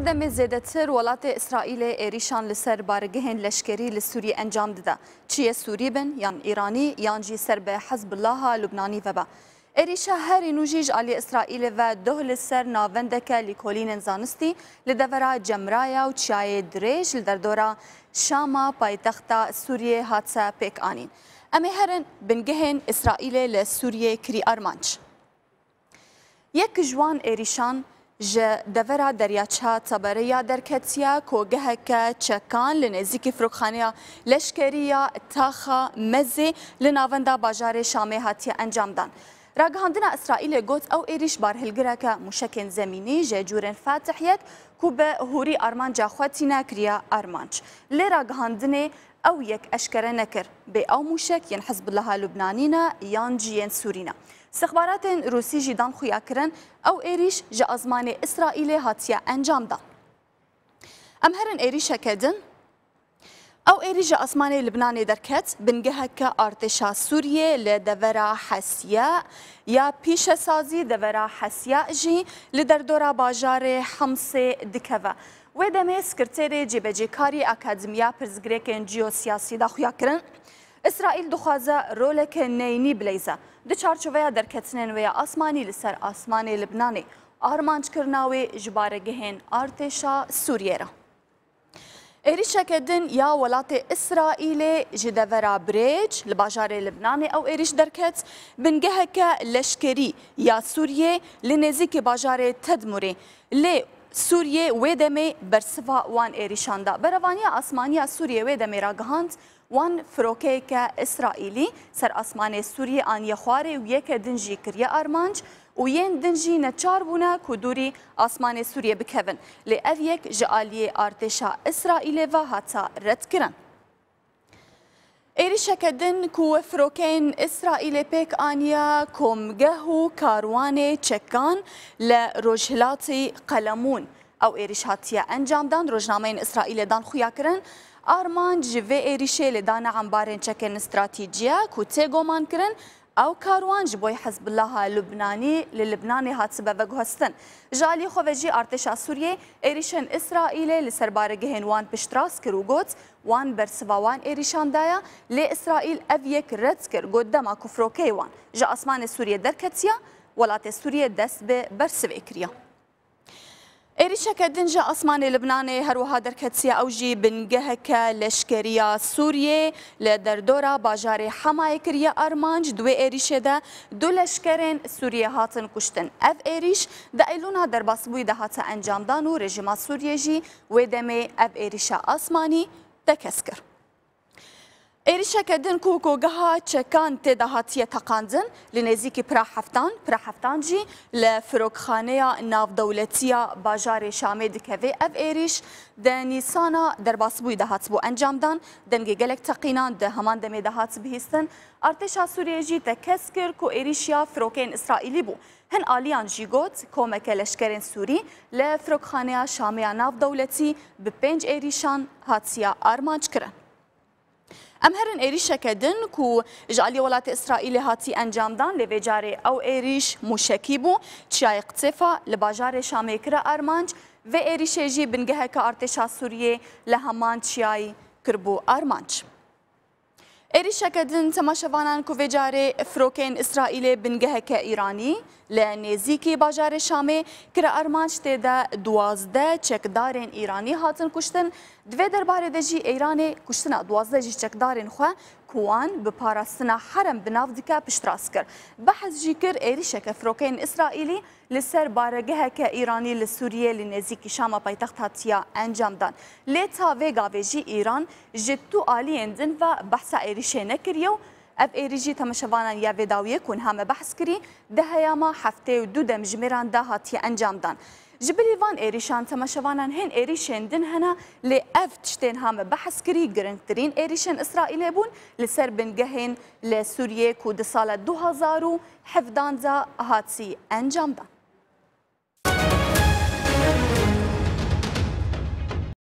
دمê zêdetir welatê İsraîlê êrîşan li ser bargehên leşkerî li Sûriyê encam dide. Çiye Sûrî bin yan İranî yan jî ser bi Hezbillaha Lubnanî veba. Êrîşa herî nû jî ji aliyê İsraîlê ve duh li ser navendeke lîkolînên zanistî li devera cemraya û çiyayê dirêj li derdora Şama paytexta Sûriyê hatiye pêk anîn. Em ê herin bingehên İsraîlê li Sûriyê kirî armanc. Yek ji wan êrîşan جه دورا دریاچه تبریا درکتیا کوگه که چکان لنزیک فروخانه لشکریا تاخا مزی لناوندا باجار شامه هاتی انجام دان. راگەهاندنا ئەسرائیلێ گوت ئەو ئێریش بارهلگرەکە موشکێن زمینی ژێجوورن فاتحیەک کو بە هوری ئارمان جاخواتی ناکریا ئارمانچ لێ راگەهاندنێ ئەو یەک ئەشکرە نەکرد بێ ئەو حزب الله لبنانينا لەها لوبنانینە یان جیێن سوورینە. سەخباراتێن روسی ژیدان خویاکردن ئەو ئێریش ji ئازمانê ئیسرائیلê هاتیە ئەنجامدا. ئەم هەرن ئێریشەکەدن ئەو ئێریژە ئەسمانەی لبنانێ دەرکەت بنگەهەکە ئارتێشا سووریێ لە دەڤرا حەسیە یا پیشە سازی دەڤرا حەسیە ژی لە دەردۆرا باژارێ حەمسێ دکەوە. وێ دەمێ سکرتێرێ جێبەجێکاری ئاکادمیا پرزگرێکن جیۆسیاسی داخویاکردن. ئیسرائیل دخوازە ڕۆلەکە نینی بلەیزە دو چارچوەیە دەرکەچنێن وەیە ئاسمانی لەسەر ئاسمانی لبنانێ ئارمانجکردناوێ ژبارەگەهێن ئارتێشا سووریێرە. إريشا كدن يا ولاتي إسرائيلي جدفرا بريج لباجاري لبناني أو إريش دركت بنجهك لشكري يا سوريا لنزيك باجاري تدمري لي سوریه و دمه برسوا وان ایریشاندا بروانی آسمانی سوریه و دمه را گهاند وان فروکه که اسرائیلی سر آسمان سوریه آن یخواره و یک دنجی کریه آرمانج و یین دنجی نچار بونا کدوری آسمان سوریه بکوین لی او یک جعالی ارتشا اسرائیل و حتا رد کرن. ایریشک دن کو فروکین اسرائیل پیک آنیا کمگه و کاروان چکان لروجهلاتی قلمون او ایریش هاتیه انجام دان روزنامه اسرائیل دان خویا کرن آرمان جوه ایریشه لدان عمبارن چکن استراتیجیا کو ته گومان کرن او کاروان جبوی حزب الله لبنانی للبنانی هات هات گوستن جالی خو وجی ئارتشا سووریێ ایریشن اسرائیل لسربارگه سەربارەگەهێنوان پشتراس کرو گوت وان بەرسباوان ئێریشاندایە لێ ئیسرائیل ئەڤ یەک ڕەت کرد گوت دەما کوفرۆکەیوان جا ئاسمانە سووریە دەرکەتیە وڵاتێ سووریە دەست بێ بەرسوێ کریە. ئێریشەکە دنجە ئەسمانی لبنانێ هەروەها دەرکەچیە ئەوژی بنگەهەکە لەشکریە سووریێ لە دەردۆرا باژارێ حەمای کریە ئەرمانج دوێ ئێریشێدا دوو لەشکرێن سووریە هاتن کوشتن ئەف ئێریش دە ئەیلونا دەرباسبووی دەهاتە ئەنجامدان و ڕێژما سووریێژی وێدەمێ ئەف ئێریشە ئاسمانی دەکەس کرد. Êrişeke din ku gogeha çekan têde hatiye teqandin li nêzîkî pira heftan, pira heftan jî li firokxaneya navdewletiya bajarê Şamê dikeve ev êriş de nîsana derbasbûyê de hatbû encamdan dengê gelek teqînan de heman demê de hat bihîstin. Artêşa Sûriye jî te kes kir ku êrişiya firokên İsraîlî bû. Hin aliyan jî got komeke leşkerên Sûrî li firokxaneya Şameya navdewletî bi pênc êrîşan hatiya armanc kirin. ئەم هەرن عێریشەکە دن و ژالی وڵاتی ئیسرائیلی هاتی ئەنجامدان لەوێ جارێ ئەو عێریش موشکی بوو چیای قچفا لە باژارێ شامێکرە ئارمانج و عێریشێژی بنگەهەکە ئارتێشا سووریێ لە هەمان چیایی کردبوو ئارمانچ. ئێریشە کە دن تەماشەوانان کوێجارێ فرۆکین ئیسرائیلێ بنگەهەکە ئیرانی لە نێزییکی باژارێ شامێ کرە ئەرمان شتێدا دوازدە چەکدارێن ئیرانی هاتن کوشتن دوێ دەربارێ دەژی ئەیرانێ کوشتنا دوازدەژی چەکدارێن خوێ کوان بپاراستنا حرم بنافدکا بشتراسكر بحث جيكر ايريشا كفروكين اسرائيلي لسر بارگه كايراني لسوريا لسوریه شاما شام پایتخت هاتیا انجام دان لیتا ویگا ویجی ایران جتو الي اندن و بحث ايريشا نكريو اف ایریجی تماشوانا یا ویداویه کن همه بحث کری ده هیاما هفته و دو دمجمیران ده هاتیا انجام دان جبلي فان ايريشان تماشوانان هن إيريشان دن هنا لأف هام بحث كري جرنترين إيريشان اسرائيلي بون لسر بن گهن لسوريا كود سالة 2017 هاتسي انجام بان